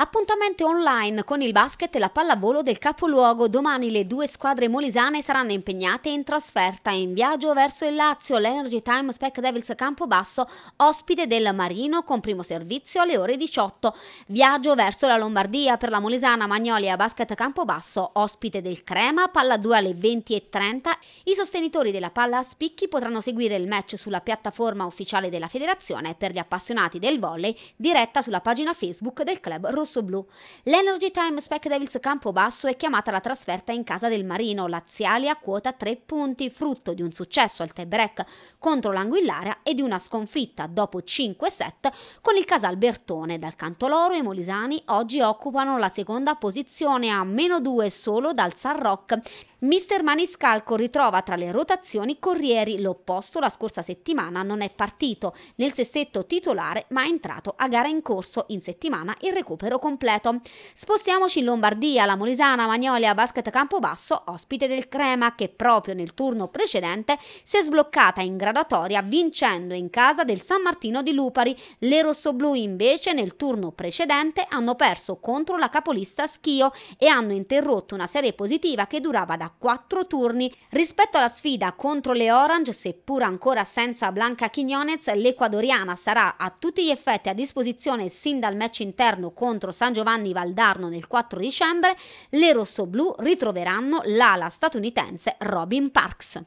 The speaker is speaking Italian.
Appuntamento online con il basket e la pallavolo del capoluogo. Domani le due squadre molisane saranno impegnate in trasferta in viaggio verso il Lazio. L'Energy Time Spec Devils Campobasso, ospite del Marino con primo servizio alle ore 18. Viaggio verso la Lombardia per la molisana Magnolia Basket Campobasso, ospite del Crema, palla 2 alle 20.30. I sostenitori della palla a spicchi potranno seguire il match sulla piattaforma ufficiale della federazione per gli appassionati del volley, diretta sulla pagina Facebook del club Rosario rossoblù. L'Energy Time Spec Devils Campobasso è chiamata la trasferta in casa del Marino, Laziali a quota 3 punti, frutto di un successo al tie-break contro l'Anguillara e di una sconfitta dopo 5 set con il Casal Bertone. Dal canto loro i Molisani oggi occupano la seconda posizione a meno 2 solo dal San Rock. Mister Maniscalco ritrova tra le rotazioni Corrieri, l'opposto la scorsa settimana non è partito nel sessetto titolare ma è entrato a gara in corso in settimana il recupero pacchetto completo. Spostiamoci in Lombardia, la Molisana Magnolia Basket Campobasso, ospite del Crema che proprio nel turno precedente si è sbloccata in gradatoria vincendo in casa del San Martino di Lupari. Le rossoblù invece nel turno precedente hanno perso contro la capolista Schio e hanno interrotto una serie positiva che durava da 4 turni. Rispetto alla sfida contro le Orange, seppur ancora senza Blanca Quignonez, l'equadoriana sarà a tutti gli effetti a disposizione sin dal match interno contro contro San Giovanni Valdarno nel 4 dicembre, le rossoblù ritroveranno l'ala statunitense Robin Parks.